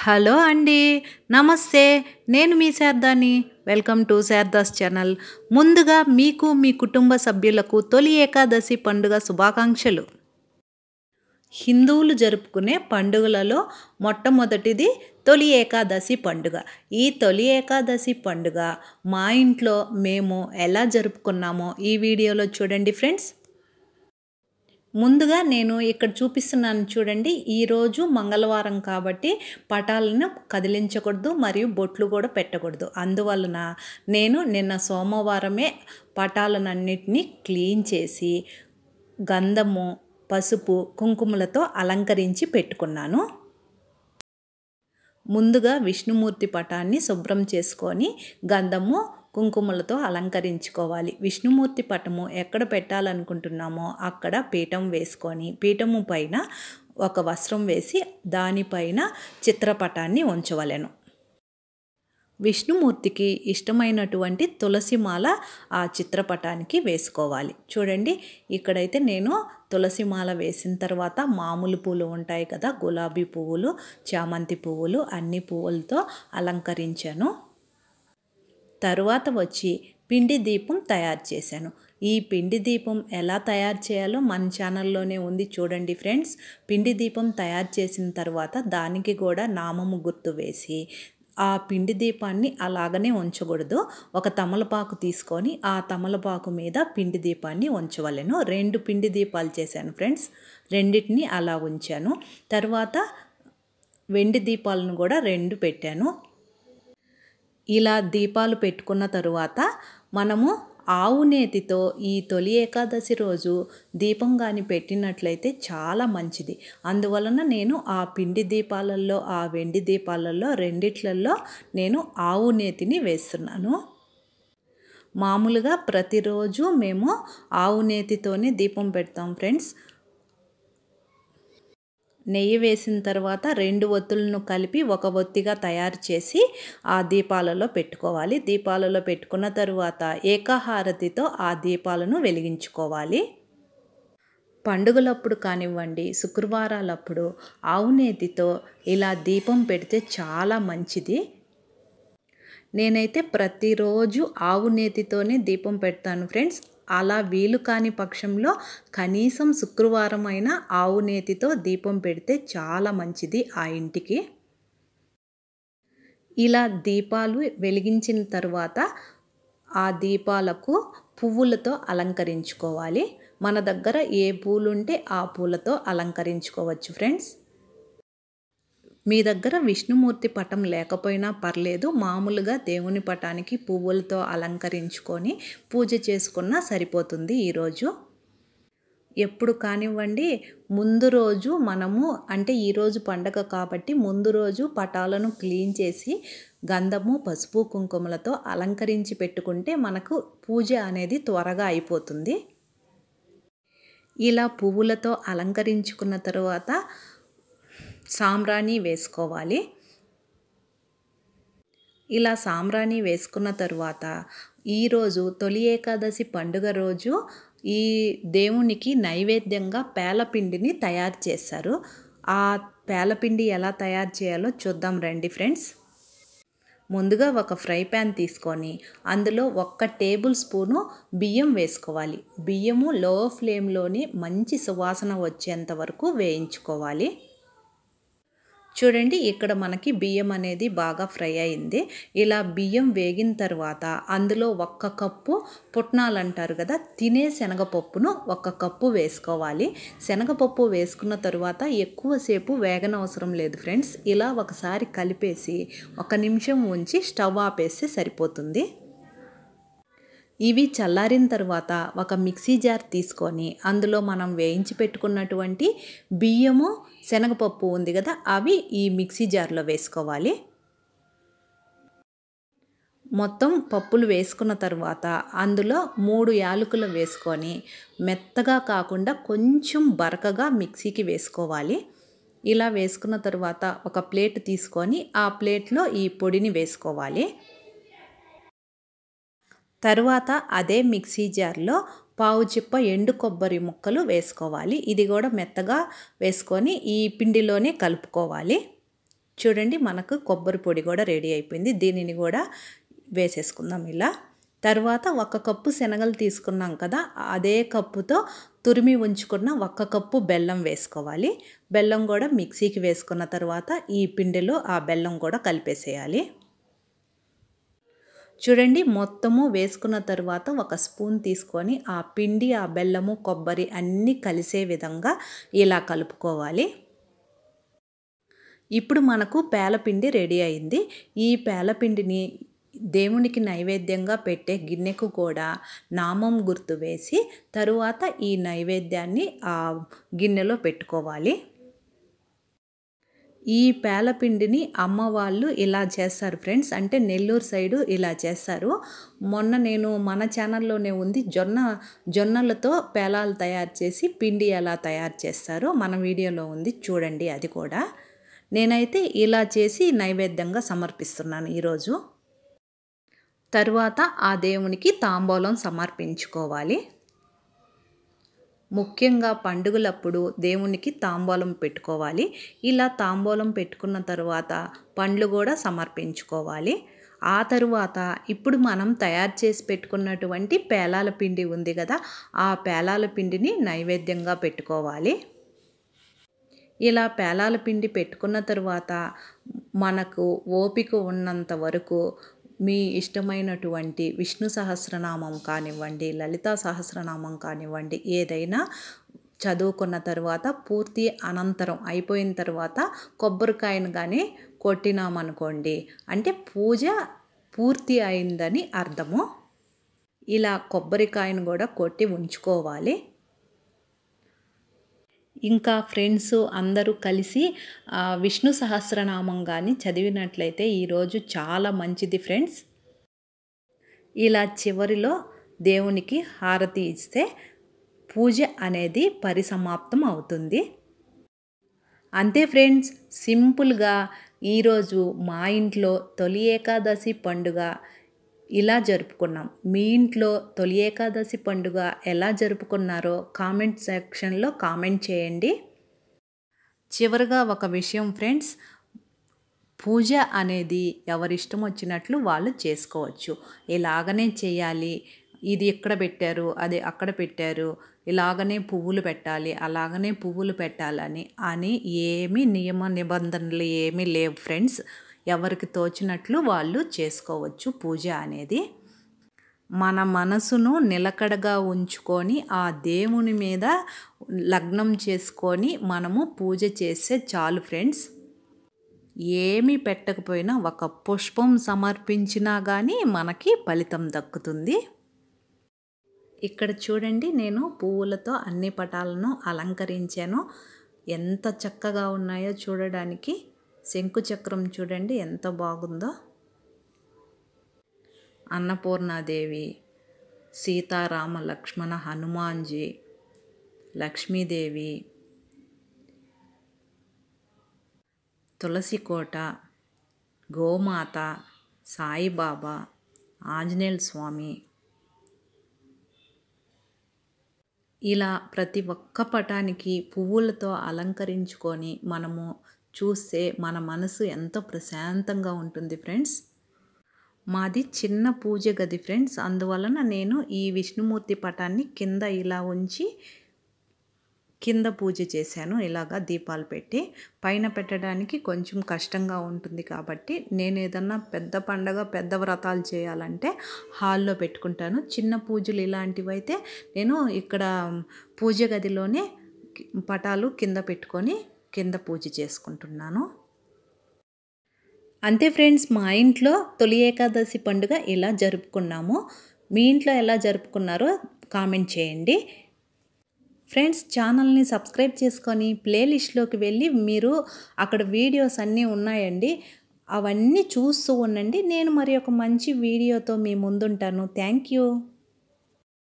hello అండి నమస్తే నేను మీ శారదాని వెల్కమ్ టు శారదాస్ ఛానల్ ముందుగా మీకు మీ కుటుంబ సభ్యులకు తొలి ఏకాదశి పండుగ శుభాకాంక్షలు హిందువులు జరుపుకునే పండుగలలో మొట్టమొదటిది తొలి ఏకాదశి పండుగ ఈ తొలి ఏకాదశి పండుగ మా ఇంట్లో మేము ఎలా జరుపుకున్నామో ఈ వీడియోలో చూడండి ఫ్రెండ్స్ ముందుగా నేను ఇక్కడ చూపిస్తున్నాను చూడండి ఈరోజు మంగళవారం కాబట్టి పటాలను కదిలించకూడదు మరియు బొట్లు కూడా పెట్టకూడదు అందువలన నేను నిన్న సోమవారమే పటాలనన్నిటినీ క్లీన్ చేసి గంధము పసుపు కుంకుమలతో అలంకరించి పెట్టుకున్నాను ముందుగా విష్ణుమూర్తి పటాన్ని శుభ్రం చేసుకొని గంధము కుంకుమలతో అలంకరించుకోవాలి విష్ణుమూర్తి పటము ఎక్కడ పెట్టాలనుకుంటున్నామో అక్కడ పీఠం వేసుకొని పీఠము పైన ఒక వస్త్రం వేసి దానిపైన చిత్రపటాన్ని ఉంచవలెను విష్ణుమూర్తికి ఇష్టమైనటువంటి తులసిమాల ఆ చిత్రపటానికి వేసుకోవాలి చూడండి ఇక్కడైతే నేను తులసిమాల వేసిన తర్వాత మామూలు పూలు ఉంటాయి కదా గులాబీ పువ్వులు చామంతి పువ్వులు అన్ని పువ్వులతో అలంకరించాను తరువాత వచ్చి పిండి దీపం తయారు చేశాను ఈ పిండి దీపం ఎలా తయారు చేయాలో మన ఛానల్లోనే ఉంది చూడండి ఫ్రెండ్స్ పిండి దీపం తయారు చేసిన తర్వాత దానికి కూడా నామము గుర్తు వేసి ఆ పిండి దీపాన్ని అలాగనే ఉంచకూడదు ఒక తమలపాకు తీసుకొని ఆ తమలపాకు మీద పిండి దీపాన్ని ఉంచవలను రెండు పిండి దీపాలు చేశాను ఫ్రెండ్స్ రెండింటిని అలా ఉంచాను తర్వాత వెండి దీపాలను కూడా రెండు పెట్టాను ఇలా దీపాలు పెట్టుకున్న తరువాత మనము ఆవు నేతితో ఈ తొలి ఏకాదశి రోజు దీపం కానీ పెట్టినట్లయితే చాలా మంచిది అందువలన నేను ఆ పిండి దీపాలలో ఆ వెండి దీపాలలో రెండిట్లలో నేను ఆవు నేతిని వేస్తున్నాను మామూలుగా ప్రతిరోజు మేము ఆవు నేతితోనే దీపం పెడతాం ఫ్రెండ్స్ నెయ్యి వేసిన తర్వాత రెండు ఒత్తులను కలిపి ఒక ఒత్తిగా తయారు చేసి ఆ దీపాలలో పెట్టుకోవాలి దీపాలలో పెట్టుకున్న తరువాత ఏకాహారతితో ఆ దీపాలను వెలిగించుకోవాలి పండుగలప్పుడు కానివ్వండి శుక్రవారాలప్పుడు ఆవునేతితో ఇలా దీపం పెడితే చాలా మంచిది నేనైతే ప్రతిరోజు ఆవు నేతితోనే దీపం పెడతాను ఫ్రెండ్స్ అలా వీలు కాని పక్షంలో కనీసం శుక్రవారం అయినా ఆవు నేతితో దీపం పెడితే చాలా మంచిది ఆ ఇంటికి ఇలా దీపాలు వెలిగించిన తర్వాత ఆ దీపాలకు పువ్వులతో అలంకరించుకోవాలి మన దగ్గర ఏ పూలుంటే ఆ పూలతో అలంకరించుకోవచ్చు ఫ్రెండ్స్ మీ దగ్గర విష్ణుమూర్తి పటం లేకపోయినా పర్లేదు మామూలుగా దేవుని పటానికి పువ్వులతో అలంకరించుకొని పూజ చేసుకున్నా సరిపోతుంది ఈరోజు ఎప్పుడు కానివ్వండి ముందు రోజు మనము అంటే ఈరోజు పండగ కాబట్టి ముందు రోజు పటాలను క్లీన్ చేసి గంధము పసుపు కుంకుమలతో అలంకరించి పెట్టుకుంటే మనకు పూజ అనేది త్వరగా అయిపోతుంది ఇలా పువ్వులతో అలంకరించుకున్న తర్వాత సాంబ్రాణి వేసుకోవాలి ఇలా సాంబ్రాణి వేసుకున్న తరువాత ఈరోజు తొలి ఏకాదశి పండుగ రోజు ఈ దేవునికి నైవేద్యంగా పేలపిండిని తయారు చేశారు ఆ పేలపిండి ఎలా తయారు చేయాలో చూద్దాం రండి ఫ్రెండ్స్ ముందుగా ఒక ఫ్రై ప్యాన్ తీసుకొని అందులో ఒక్క టేబుల్ స్పూను బియ్యం వేసుకోవాలి బియ్యము లో ఫ్లేమ్లోని మంచి సువాసన వచ్చేంత వరకు వేయించుకోవాలి చూడండి ఇక్కడ మనకి బియ్యం అనేది బాగా ఫ్రై అయింది ఇలా బియ్యం వేగిన తర్వాత అందులో ఒక్క కప్పు పుట్నాలు అంటారు కదా తినే శనగపప్పును ఒక కప్పు వేసుకోవాలి శనగపప్పు వేసుకున్న తర్వాత ఎక్కువసేపు వేగనవసరం లేదు ఫ్రెండ్స్ ఇలా ఒకసారి కలిపేసి ఒక నిమిషం ఉంచి స్టవ్ ఆపేస్తే సరిపోతుంది ఇవి చల్లారిన తర్వాత ఒక మిక్సీ జార్ తీసుకొని అందులో మనం వేయించి పెట్టుకున్నటువంటి బియ్యము శనగపప్పు ఉంది కదా అవి ఈ మిక్సీ జార్లో వేసుకోవాలి మొత్తం పప్పులు వేసుకున్న తర్వాత అందులో మూడు యాలకులు వేసుకొని మెత్తగా కాకుండా కొంచెం బరకగా మిక్సీకి వేసుకోవాలి ఇలా వేసుకున్న తర్వాత ఒక ప్లేట్ తీసుకొని ఆ ప్లేట్లో ఈ పొడిని వేసుకోవాలి తరువాత అదే మిక్సీ జార్లో పావు చిప్ప ఎండు కొబ్బరి ముక్కలు వేసుకోవాలి ఇది కూడా మెత్తగా వేసుకొని ఈ పిండిలోనే కలుపుకోవాలి చూడండి మనకు కొబ్బరి పొడి కూడా రెడీ అయిపోయింది దీనిని కూడా వేసేసుకుందాం ఇలా తర్వాత ఒక కప్పు శనగలు తీసుకున్నాం కదా అదే కప్పుతో తురిమి ఉంచుకున్న ఒక్క కప్పు బెల్లం వేసుకోవాలి బెల్లం కూడా మిక్సీకి వేసుకున్న తర్వాత ఈ పిండిలో ఆ బెల్లం కూడా కలిపేసేయాలి చూడండి మొత్తము వేసుకున్న తర్వాత ఒక స్పూన్ తీసుకొని ఆ పిండి ఆ బెల్లము కొబ్బరి అన్నీ కలిసే విధంగా ఇలా కలుపుకోవాలి ఇప్పుడు మనకు పేలపిండి రెడీ అయింది ఈ పేలపిండిని దేవునికి నైవేద్యంగా పెట్టే గిన్నెకు కూడా నామం గుర్తు వేసి తరువాత ఈ నైవేద్యాన్ని ఆ గిన్నెలో పెట్టుకోవాలి ఈ పేలపిండిని అమ్మ వాళ్ళు ఇలా చేస్తారు ఫ్రెండ్స్ అంటే నెల్లూరు సైడు ఇలా చేస్తారు మొన్న నేను మన ఛానల్లోనే ఉంది జొన్న జొన్నలతో పేలాలు తయారు చేసి పిండి ఎలా తయారు చేస్తారో మన వీడియోలో ఉంది చూడండి అది కూడా నేనైతే ఇలా చేసి నైవేద్యంగా సమర్పిస్తున్నాను ఈరోజు తరువాత ఆ దేవునికి తాంబూలం సమర్పించుకోవాలి ముఖ్యంగా పండుగలప్పుడు దేవునికి తాంబూలం పెట్టుకోవాలి ఇలా తాంబూలం పెట్టుకున్న తర్వాత పండ్లు కూడా సమర్పించుకోవాలి ఆ తరువాత ఇప్పుడు మనం తయారు చేసి పెట్టుకున్నటువంటి పేలాల పిండి ఉంది కదా ఆ పేలాల పిండిని నైవేద్యంగా పెట్టుకోవాలి ఇలా పేలాల పిండి పెట్టుకున్న తర్వాత మనకు ఓపిక ఉన్నంత వరకు మీ ఇష్టమైనటువంటి విష్ణు సహస్రనామం కానివ్వండి లలితా సహస్రనామం కానివ్వండి ఏదైనా చదువుకున్న తర్వాత పూర్తి అనంతరం అయిపోయిన తర్వాత కొబ్బరికాయను కానీ కొట్టినామనుకోండి అంటే పూజ పూర్తి అయిందని అర్థము ఇలా కొబ్బరికాయను కూడా కొట్టి ఉంచుకోవాలి ఇంకా ఫ్రెండ్స్ అందరూ కలిసి విష్ణు సహస్రనామం కానీ చదివినట్లయితే ఈరోజు చాలా మంచిది ఫ్రెండ్స్ ఇలా చివరిలో దేవునికి హారతి ఇస్తే పూజ అనేది పరిసమాప్తం అవుతుంది అంతే ఫ్రెండ్స్ సింపుల్గా ఈరోజు మా ఇంట్లో తొలి ఏకాదశి పండుగ ఇలా జరుపుకున్నాం మీ ఇంట్లో తొలి ఏకాదశి పండుగ ఎలా జరుపుకున్నారో కామెంట్ సెక్షన్లో కామెంట్ చేయండి చివరిగా ఒక విషయం ఫ్రెండ్స్ పూజ అనేది ఎవరిష్టం వచ్చినట్లు వాళ్ళు చేసుకోవచ్చు ఇలాగనే చేయాలి ఇది ఇక్కడ పెట్టారు అది అక్కడ పెట్టారు ఇలాగనే పువ్వులు పెట్టాలి అలాగనే పువ్వులు పెట్టాలని అని ఏమీ నియమ నిబంధనలు ఏమీ లేవు ఫ్రెండ్స్ ఎవరికి తోచినట్లు వాళ్ళు చేసుకోవచ్చు పూజ అనేది మన మనసును నిలకడగా ఉంచుకొని ఆ దేవుని మీద లగ్నం చేసుకొని మనము పూజ చేస్తే చాలు ఫ్రెండ్స్ ఏమి పెట్టకపోయినా ఒక పుష్పం సమర్పించినా కానీ మనకి ఫలితం దక్కుతుంది ఇక్కడ చూడండి నేను పువ్వులతో అన్ని పటాలను అలంకరించాను ఎంత చక్కగా ఉన్నాయో చూడడానికి శంకు చక్రం చూడండి ఎంత బాగుందో అన్నపూర్ణాదేవి సీతారామ లక్ష్మణ హనుమాన్జీ లక్ష్మీదేవి తులసికోట గోమాత సాయిబాబా ఆంజనేయ స్వామి ఇలా ప్రతి ఒక్క పటానికి పువ్వులతో అలంకరించుకొని మనము చూస్తే మన మనసు ఎంతో ప్రశాంతంగా ఉంటుంది ఫ్రెండ్స్ మాది చిన్న పూజ గది ఫ్రెండ్స్ అందువలన నేను ఈ విష్ణుమూర్తి పటాన్ని కింద ఇలా ఉంచి కింద పూజ చేశాను ఇలాగా దీపాలు పెట్టి పైన పెట్టడానికి కొంచెం కష్టంగా ఉంటుంది కాబట్టి నేను ఏదన్నా పెద్ద పండగ పెద్ద వ్రతాలు చేయాలంటే హాల్లో పెట్టుకుంటాను చిన్న పూజలు ఇలాంటివైతే నేను ఇక్కడ పూజ గదిలోనే పటాలు కింద పెట్టుకొని కింద పూజ చేసుకుంటున్నాను అంతే ఫ్రెండ్స్ మా ఇంట్లో తొలి ఏకాదశి పండుగ ఇలా జరుపుకున్నాము మీ ఇంట్లో ఎలా జరుపుకున్నారో కామెంట్ చేయండి ఫ్రెండ్స్ ఛానల్ని సబ్స్క్రైబ్ చేసుకొని ప్లేలిస్ట్లోకి వెళ్ళి మీరు అక్కడ వీడియోస్ అన్నీ ఉన్నాయండి అవన్నీ చూస్తూ ఉండండి నేను మరి ఒక మంచి వీడియోతో మీ ముందుంటాను థ్యాంక్ యూ